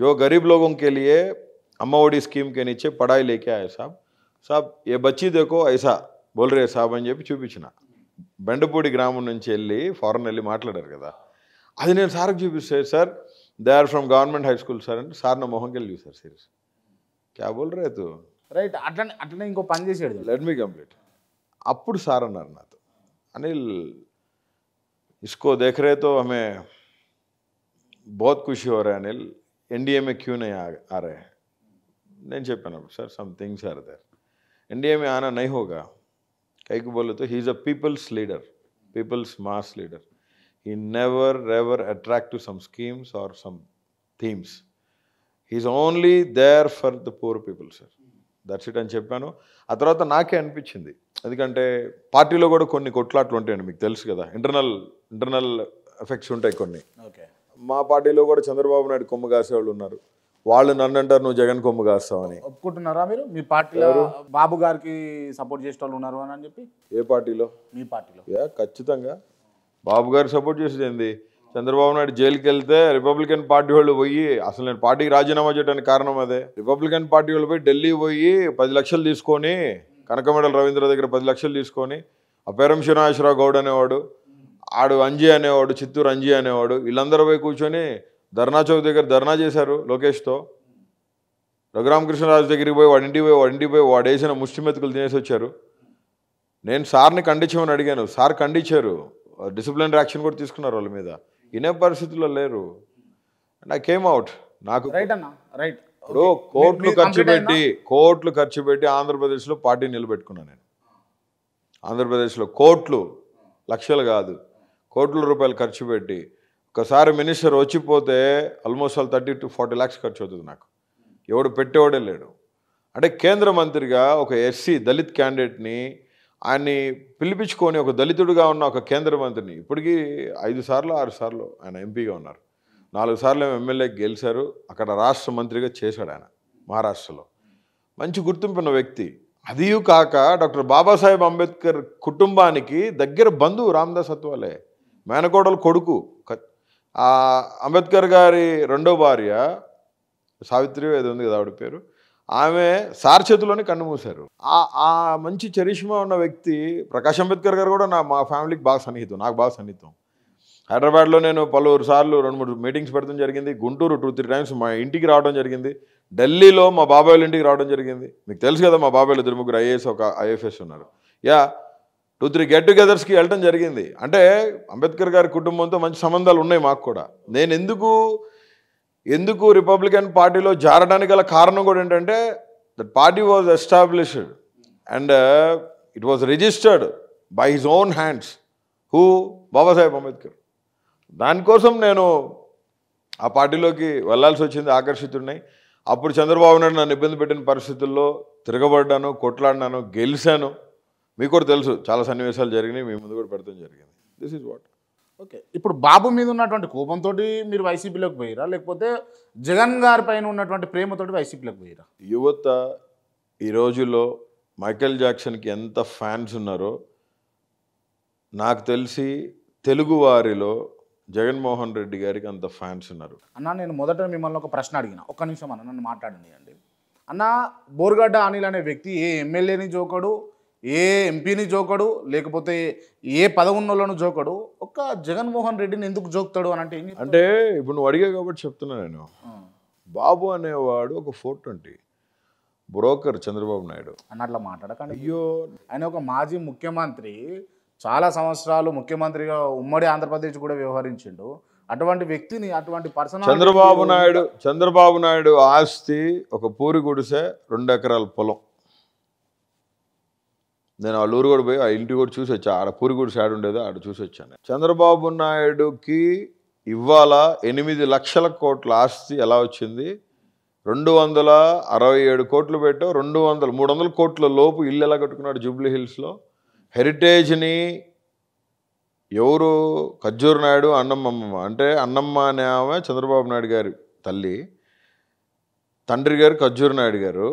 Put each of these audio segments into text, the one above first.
జో గరీబ్ लोगों के लिए अम्मा ओडी स्कीम के नीचे पढ़ाई लेके సాబ్ ఏ బచ్చి దేకో ఐసా బోల్రే సాబ్ అని చెప్పి చూపించిన బెండపూడి గ్రామం నుంచి వెళ్ళి ఫారెన్ వెళ్ళి మాట్లాడారు కదా అది నేను సార్కి చూపిస్తే sir they are from government high school sir అంటే సార్ నా మొహంకి వెళ్ళి చూసారు సీరియస్ క్యా బోల్ రేతు రైట్ అట్లనే అట్లనే ఇంకో పని చేసాడు లెట్ మీ కంప్లీట్ అప్పుడు సార్ అన్నారు నాతో అనిల్ ఇస్కో దేఖరేతో ఆమె బోత్ ఖుషి హో అనిల్ ఎన్డీఎంఏ క్యూనే ఆరే నేను చెప్పాను sir some things are there NDMA ఆనా నైహోగా కైకు బోలతో he is a peoples leader peoples mass leader he never ever attract to some schemes or some themes he is only there for the poor people sir that's it అని చెప్పాను ఆ తర్వాత నాకే అనిపించింది ఎందుకంటే పార్టీలో కూడా కొన్ని కొట్లాట్లు ఉంటాయండి మీకు తెలుసు కదా ఇంటర్నల్ ఇంటర్నల్ ఎఫెక్ట్స్ ఉంటాయి కొన్ని ఓకే మా పార్టీలో కూడా చంద్రబాబు నాయుడు కొమ్ము కాసేవాళ్ళు వాళ్ళు ఉన్నారు వాళ్ళు నన్ను అంటారు నువ్వు జగన్ కొమ్ము కాస్తావని ఒప్పుకుంటున్నారా మీరు మీ పార్టీలో బాబు గారికి సపోర్ట్ చేసే వాళ్ళు ఉన్నారు అని చెప్పి ఏ పార్టీలో మీ పార్టీలో ఖచ్చితంగా బాబు గారు సపోర్ట్ చేసేది ఏంది చంద్రబాబు నాయుడు జైలుకి వెళ్తే రిపబ్లికన్ పార్టీ వాళ్ళు పోయి అసలు నేను పార్టీకి రాజీనామా చేయడానికి కారణం అదే రిపబ్లికన్ పార్టీ వాళ్ళు పోయి ఢిల్లీ పోయి పది లక్షలు తీసుకొని కనకమెడల రవీంద్ర దగ్గర పది లక్షలు తీసుకొని అపేరం శ్రీనివాసరావు గౌడ్ అనేవాడు ఆడు అంజీ అనేవాడు చిత్తూరు అంజీ అనేవాడు వీళ్ళందరూ పోయి కూర్చొని ధర్నా చౌక్ దగ్గర ధర్నా చేశారు లోకేష్తో రఘురామకృష్ణరాజు దగ్గరికి పోయి వాడి ఇంటికి పోయి వాడి ఇంటికి పోయి ముష్టి మెతుకులు తినేసి వచ్చారు నేను సార్ని ఖండించమని అడిగాను సార్ ఖండించారు డిసిప్లిన్ యాక్షన్ కూడా తీసుకున్నారు వాళ్ళ మీద ఇనే పరిస్థితుల్లో లేరు అండ్ ఐ కేమ్ అవుట్ నాకు రైట్ రైట్ ఇప్పుడు కోర్టులు ఖర్చు పెట్టి కోర్టులు ఖర్చు పెట్టి ఆంధ్రప్రదేశ్లో పార్టీ నిలబెట్టుకున్నాను నేను ఆంధ్రప్రదేశ్లో కోట్లు లక్షలు కాదు కోట్ల రూపాయలు ఖర్చు పెట్టి ఒకసారి మినిస్టర్ వచ్చిపోతే almost all thirty to forty lakhs ఖర్చు అవుతుంది నాకు ఎవడు పెట్టేవాడే లేడు అంటే కేంద్ర మంత్రిగా ఒక ఎస్సీ దళిత్ క్యాండిడేట్ని ఆయన్ని పిలిపించుకొని ఒక దళితుడిగా ఉన్న ఒక కేంద్ర మంత్రిని ఇప్పటికీ ఐదు సార్లు ఆరు సార్లు ఆయన ఎంపీగా ఉన్నారు నాలుగు సార్లు ఎమ్మెల్యే గెలిచారు అక్కడ రాష్ట్ర మంత్రిగా చేశాడు ఆయన మహారాష్ట్రలో మంచి గుర్తింపున్న వ్యక్తి అదియు కాక డాక్టర్ బాబాసాహెబ్ అంబేద్కర్ కుటుంబానికి దగ్గర బంధువు రామ్దాస్ అత్వాలే మేనకోడలు కొడుకు అంబేద్కర్ గారి రెండో భార్య సావిత్రి ఏదో ఉంది కదా ఆవిడ పేరు ఆమె సార్ చేతిలోనే కన్ను మూశారు ఆ మంచి చరిష్మా ఉన్న వ్యక్తి ప్రకాష్ అంబేద్కర్ గారు కూడా నా మా ఫ్యామిలీకి బాగా సన్నిహితం నాకు బాగా సన్నిహితం హైదరాబాద్లో నేను పలువురు సార్లు రెండు మూడు మీటింగ్స్ పెడతాం జరిగింది గుంటూరు టూ త్రీ టైమ్స్ మా ఇంటికి రావడం జరిగింది ఢిల్లీలో మా బాబాయ్ ఇంటికి రావడం జరిగింది మీకు తెలుసు కదా మా బాబాయ్ ఇద్దరు ముగ్గురు ఐఏఎస్ ఒక ఐఎఫ్ఎస్ ఉన్నారు యా టూ త్రీ గెట్ టుగెదర్స్కి వెళ్ళడం జరిగింది అంటే అంబేద్కర్ గారి కుటుంబంతో మంచి సంబంధాలు ఉన్నాయి మాకు కూడా నేను ఎందుకు ఎందుకు రిపబ్లికన్ పార్టీలో జారడానికి గల కారణం కూడా ఏంటంటే that party was established and it was registered by his own hands who Babasaheb Ambedkar దానికోసం నేను ఆ పార్టీలోకి వెళ్లాల్సి వచ్చింది ఆకర్షితున్నాయి అప్పుడు చంద్రబాబు నాయుడు నన్ను ఇబ్బంది పెట్టిన పరిస్థితుల్లో తిరగబడ్డాను కొట్లాడినాను గెలిచాను మీకు కూడా తెలుసు చాలా సన్నివేశాలు జరిగినాయి మీ ముందు కూడా పెడతాం జరిగింది దిస్ ఈజ్ వాట్ ఓకే ఇప్పుడు బాబు మీద ఉన్నటువంటి కోపంతో మీరు వైసీపీలోకి పోయిరా లేకపోతే జగన్ గారి పైన ఉన్నటువంటి ప్రేమతోటి వైసీపీలోకి పోయిరా యువత ఈ రోజుల్లో మైకేల్ జాక్సన్కి ఎంత ఫ్యాన్స్ ఉన్నారో నాకు తెలిసి తెలుగు వారిలో జగన్మోహన్ రెడ్డి గారికి అంత ఫ్యాన్స్ ఉన్నారు అన్న నేను మొదట మిమ్మల్ని ఒక ప్రశ్న అడిగిన ఒక్క నిమిషం అన్న నన్ను మాట్లాడండి అండి అన్న బోర్గడ్డ అనిల్ అనే వ్యక్తి ఏ ఎమ్మెల్యేని జోకడు ఏ ఎంపీని జోకడు లేకపోతే ఏ పదవున్నోళ్ళను జోకడు ఒక్క జగన్మోహన్ రెడ్డిని ఎందుకు జోకుతాడు అని అంటే అంటే ఇప్పుడు నువ్వు అడిగా కాబట్టి చెప్తున్నా నేను బాబు అనేవాడు ఒక four twenty broker Chandrababu Naidu అని అట్లా మాట్లాడకండి అయ్యో ఆయన ఒక మాజీ ముఖ్యమంత్రి చాలా సంవత్సరాలు ముఖ్యమంత్రిగా ఉమ్మడి ఆంధ్రప్రదేశ్ కూడా వ్యవహరించిండు అటువంటి వ్యక్తిని అటువంటి పర్సన్ చంద్రబాబు నాయుడు చంద్రబాబు నాయుడు ఆస్తి ఒక పూరి గుడిసె రెండు ఎకరాల పొలం నేను వాళ్ళ కూడా పోయి ఆ ఇంటి కూడా చూసి వచ్చా ఆడ కూడా సైడ్ ఉండేది ఆడ చూసి వచ్చాను చంద్రబాబు నాయుడుకి ఇవాళ ఎనిమిది లక్షల కోట్ల ఆస్తి ఎలా వచ్చింది రెండు వందల అరవై ఏడు కోట్లు పెట్టావు రెండు వందల మూడు వందల కోట్ల లోపు ఇల్లు ఎలా కట్టుకున్నాడు జూబ్లీ హిల్స్లో హెరిటేజ్ని ఎవరు ఖర్జూర్ నాయుడు అన్నమ్మమ్మ అంటే అన్నమ్మ అనే ఆమె చంద్రబాబు నాయుడు గారి తల్లి తండ్రి గారు ఖర్జూర్ నాయుడు గారు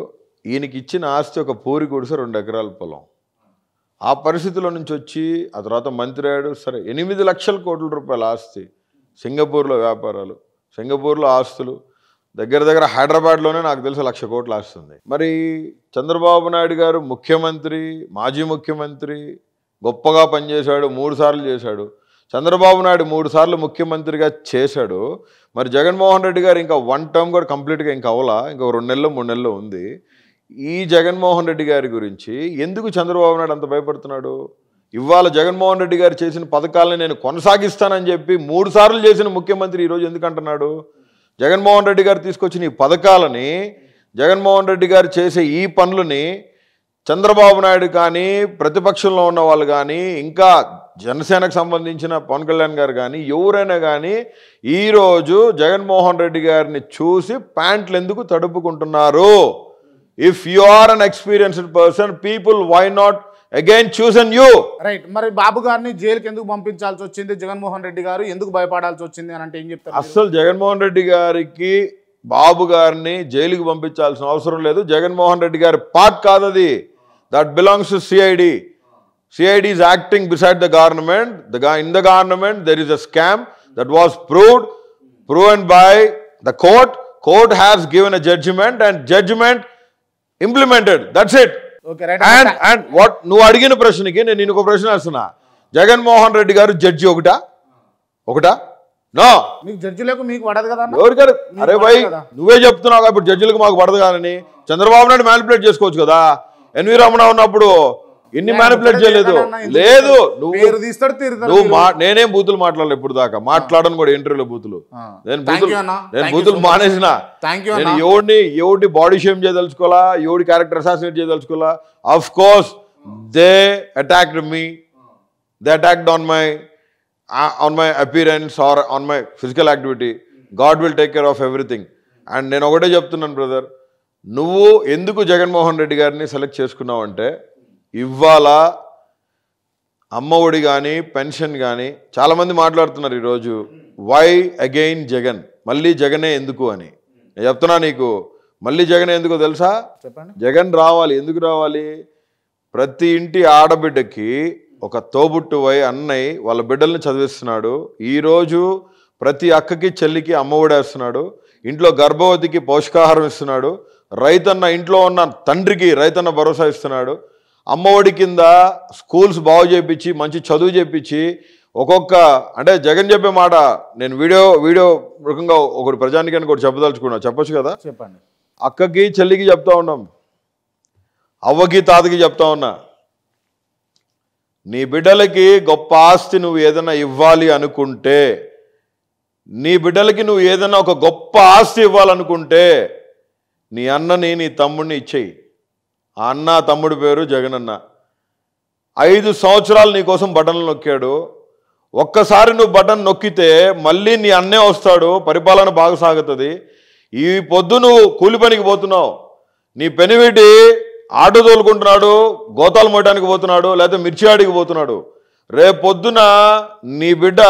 ఈయనకి ఇచ్చిన ఆస్తి ఒక పూరి గుడిసె రెండు ఎకరాల పొలం ఆ పరిస్థితిలో నుంచి వచ్చి ఆ తర్వాత మంత్రి అయ్యాడు సరే ఎనిమిది లక్షల కోట్ల రూపాయల ఆస్తి సింగపూర్లో వ్యాపారాలు సింగపూర్లో ఆస్తులు దగ్గర దగ్గర హైదరాబాద్లోనే నాకు తెలిసి లక్ష కోట్లు ఆస్తుంది మరి చంద్రబాబు నాయుడు గారు ముఖ్యమంత్రి మాజీ ముఖ్యమంత్రి గొప్పగా పనిచేశాడు మూడు సార్లు చేశాడు చంద్రబాబు నాయుడు మూడు సార్లు ముఖ్యమంత్రిగా చేశాడు మరి జగన్మోహన్ రెడ్డి గారు ఇంకా వన్ టర్మ్ కూడా కంప్లీట్గా ఇంకా అవలా ఇంకా రెండు నెలలు మూడు నెలలు ఉంది ఈ జగన్మోహన్ రెడ్డి గారి గురించి ఎందుకు చంద్రబాబు నాయుడు అంత భయపడుతున్నాడు ఇవాళ జగన్మోహన్ రెడ్డి గారు చేసిన పథకాలను నేను కొనసాగిస్తానని చెప్పి మూడు సార్లు చేసిన ముఖ్యమంత్రి ఈరోజు ఎందుకంటున్నాడు జగన్మోహన్ రెడ్డి గారు తీసుకొచ్చిన ఈ పథకాలని జగన్మోహన్ రెడ్డి గారు చేసే ఈ పనులని చంద్రబాబు నాయుడు కానీ ప్రతిపక్షంలో ఉన్న వాళ్ళు కానీ ఇంకా జనసేనకు సంబంధించిన పవన్ కళ్యాణ్ గారు కానీ ఎవరైనా కానీ ఈరోజు జగన్మోహన్ రెడ్డి గారిని చూసి ప్యాంట్లు ఎందుకు తడుపుకుంటున్నారు if you are unexperienced person people why not again చూసన్ యూ రైట్ మరి బాబు గారిని జైలుకి ఎందుకు పంపించాల్సి వచ్చింది జగన్మోహన్ రెడ్డి గారు ఎందుకు భయపడాల్సి వచ్చింది అని అంటే ఏం చెప్తారు అసలు జగన్మోహన్ రెడ్డి గారికి బాబు గారిని జైలుకి పంపించాల్సిన అవసరం లేదు జగన్మోహన్ రెడ్డి గారి పార్ట్ కాదది that belongs to CID CID is acting beside the government the in the government there is a scam that was proved proven by the court court has given a judgement and judgement implemented that's it and and what నువ్వు అడిగిన ప్రశ్నకి నేను నేను ఒక ప్రశ్న వేస్తున్నా జగన్మోహన్ రెడ్డి గారు judge ఒకటా ఒకటా నో జడ్జి జడ్జిలకు మీకు పడదు కదా గారు అరే భయ్ నువ్వే చెప్తున్నావు ఇప్పుడు జడ్జిలకు మాకు పడదు కానీ చంద్రబాబు నాయుడు మ్యానిపులేట్ చేసుకోవచ్చు కదా ఎన్వి రమణ ఉన్నప్పుడు ఎన్ని మ్యానిపులేట్ చేయలేదు లేదు నువ్వు నేనేం బూతులు మాట్లాడలేదు ఇప్పుడు దాకా మాట్లాడను కూడా ఇంటర్వ్యూలో బూతులు నేను బూతులు నేను బూతులు మానేసిన నేను ఎవడిని ఎవడి బాడీ షేమ్ చేయదలుచుకోవాలా ఎవడి క్యారెక్టర్ అసాసినేట్ చేయదలుచుకోవాలా of course they attacked me they attacked on my on my appearance or on my physical activity God will take care of everything and నేను ఒకటే చెప్తున్నాను బ్రదర్ నువ్వు ఎందుకు జగన్మోహన్ రెడ్డి గారిని సెలెక్ట్ చేసుకున్నావు అంటే ఇవ్వాల అమ్మఒడి కానీ పెన్షన్ కానీ చాలామంది మాట్లాడుతున్నారు ఈరోజు వై అగైన్ జగన్ మళ్ళీ జగనే ఎందుకు అని నేను చెప్తున్నా నీకు మళ్ళీ జగన్ ఎందుకో తెలుసా చెప్పండి జగన్ రావాలి ఎందుకు రావాలి ప్రతి ఇంటి ఆడబిడ్డకి ఒక తోబుట్టు వై అన్నయ్య వాళ్ళ బిడ్డల్ని చదివిస్తున్నాడు ఈరోజు ప్రతి అక్కకి చెల్లికి అమ్మఒడేస్తున్నాడు ఇంట్లో గర్భవతికి పోషకాహారం ఇస్తున్నాడు రైతన్న ఇంట్లో ఉన్న తండ్రికి రైతన్న భరోసా ఇస్తున్నాడు అమ్మఒడి కింద స్కూల్స్ బాగు చేయించి మంచి చదువు చేయించి ఒక్కొక్క అంటే జగన్ చెప్పే మాట నేను వీడియో వీడియో రకంగా ఒకటి ప్రజానికానికి ఒకటి చెప్పదలుచుకున్నా చెప్పొచ్చు కదా చెప్పండి అక్కకి చెల్లికి చెప్తా ఉన్నాం అవ్వకి తాతకి చెప్తా ఉన్నా నీ బిడ్డలకి గొప్ప ఆస్తి నువ్వు ఏదైనా ఇవ్వాలి అనుకుంటే నీ బిడ్డలకి నువ్వు ఏదైనా ఒక గొప్ప ఆస్తి ఇవ్వాలనుకుంటే నీ అన్నని నీ తమ్ముడిని ఇచ్చేయి ఆ అన్న తమ్ముడి పేరు జగనన్న ఐదు సంవత్సరాలు నీకోసం బటన్లు నొక్కాడు ఒక్కసారి నువ్వు బటన్ నొక్కితే మళ్ళీ నీ అన్నే వస్తాడు పరిపాలన బాగా సాగుతుంది ఈ పొద్దు నువ్వు కూలి పనికి పోతున్నావు నీ పెనివిటి ఆటో తోలుకుంటున్నాడు గోతాలు మోయడానికి పోతున్నాడు లేకపోతే మిర్చి ఆడికి పోతున్నాడు రేపు పొద్దున నీ బిడ్డ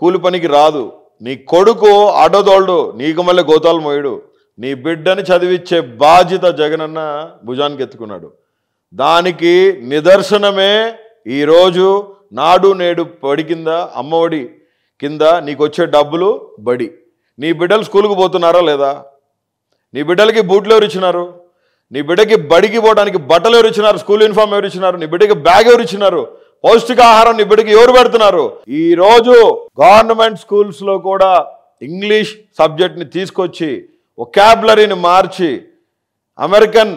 కూలి పనికి రాదు నీ కొడుకు ఆటో తోలుడు నీకు మళ్ళీ గోతాలు మోయడు నీ బిడ్డని చదివించే బాధ్యత జగనన్న భుజానికి ఎత్తుకున్నాడు దానికి నిదర్శనమే ఈరోజు నాడు నేడు బడి కింద అమ్మఒడి కింద నీకు వచ్చే డబ్బులు బడి నీ బిడ్డలు స్కూల్కి పోతున్నారా లేదా నీ బిడ్డలకి బూట్లు ఎవరు ఇచ్చినారు నీ బిడ్డకి బడికి పోవడానికి బట్టలు ఎవరు ఇచ్చినారు స్కూల్ యూనిఫామ్ ఎవరు ఇచ్చినారు నీ బిడ్డకి బ్యాగ్ ఎవరు ఇచ్చినారు పౌష్టికాహారం నీ బిడ్డకి ఎవరు పెడుతున్నారు ఈరోజు గవర్నమెంట్ స్కూల్స్లో కూడా ఇంగ్లీష్ సబ్జెక్ట్ని తీసుకొచ్చి ఒకాబులరీని మార్చి అమెరికన్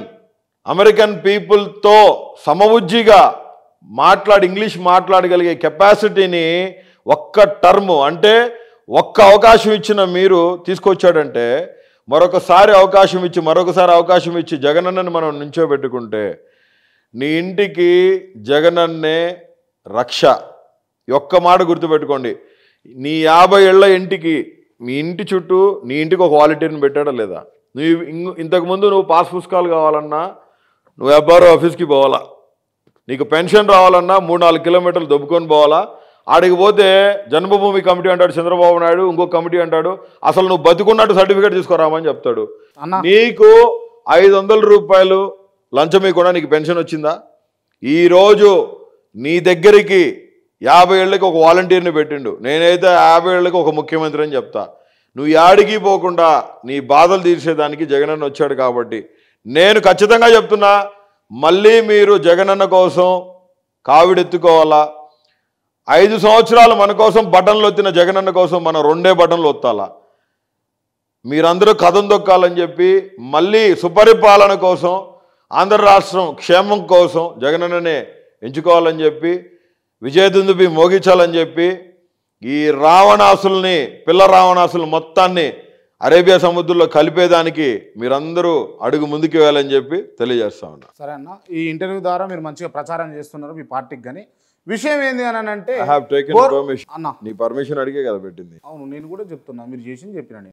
అమెరికన్ పీపుల్తో సమవుజ్జిగా మాట్లాడి ఇంగ్లీష్ మాట్లాడగలిగే కెపాసిటీని ఒక్క టర్మ్ అంటే ఒక్క అవకాశం ఇచ్చిన మీరు తీసుకొచ్చాడంటే మరొకసారి అవకాశం ఇచ్చి మరొకసారి అవకాశం ఇచ్చి జగనన్నని మనం నుంచోబెట్టుకుంటే నీ ఇంటికి జగనన్నే రక్ష ఒక్క మాట గుర్తుపెట్టుకోండి నీ యాభై ఏళ్ళ ఇంటికి మీ ఇంటి చుట్టూ నీ ఇంటికి ఒక వాలంటీర్ని పెట్టాడా లేదా నువ్వు ఇంతకుముందు నువ్వు పాస్ పుస్తకాలు కావాలన్నా నువ్వు ఎబ్బారో ఆఫీస్కి పోవాలా నీకు పెన్షన్ రావాలన్నా మూడు నాలుగు కిలోమీటర్లు దొబ్బుకొని పోవాలా ఆడికి పోతే జన్మభూమి కమిటీ అంటాడు చంద్రబాబు నాయుడు ఇంకో కమిటీ అంటాడు అసలు నువ్వు బతుకున్నట్టు సర్టిఫికేట్ తీసుకురామని చెప్తాడు నీకు ఐదు వందల రూపాయలు లంచం ఇవ్వకుండా నీకు పెన్షన్ వచ్చిందా ఈరోజు నీ దగ్గరికి యాభై ఏళ్ళకి ఒక వాలంటీర్ని పెట్టిండు నేనైతే యాభై ఏళ్ళకి ఒక ముఖ్యమంత్రి అని చెప్తా నువ్వు యాడికి పోకుండా నీ బాధలు తీర్చేదానికి జగనన్న వచ్చాడు కాబట్టి నేను ఖచ్చితంగా చెప్తున్నా మళ్ళీ మీరు జగనన్న కోసం కావిడెత్తుకోవాలా ఐదు సంవత్సరాలు మన కోసం బటన్లు వచ్చిన జగనన్న కోసం మనం రెండే బటన్లు ఒత్తాలా మీరందరూ కథం దొక్కాలని చెప్పి మళ్ళీ సుపరిపాలన కోసం ఆంధ్ర రాష్ట్రం క్షేమం కోసం జగనన్ననే ఎంచుకోవాలని చెప్పి విజయదుందుబి మోగించాలని చెప్పి ఈ రావణాసుల్ని పిల్ల రావణాసులు మొత్తాన్ని అరేబియా సముద్రంలో కలిపేదానికి మీరందరూ అడుగు ముందుకు వెళ్ళాలని చెప్పి తెలియజేస్తా ఉన్నారు సరే అన్న ఈ ఇంటర్వ్యూ ద్వారా మీరు మంచిగా ప్రచారం చేస్తున్నారు మీ పార్టీకి కానీ విషయం ఏంది అని అంటే అన్న నీ పర్మిషన్ అడిగే కదా పెట్టింది అవును నేను కూడా చెప్తున్నా మీరు చేసింది చెప్పిన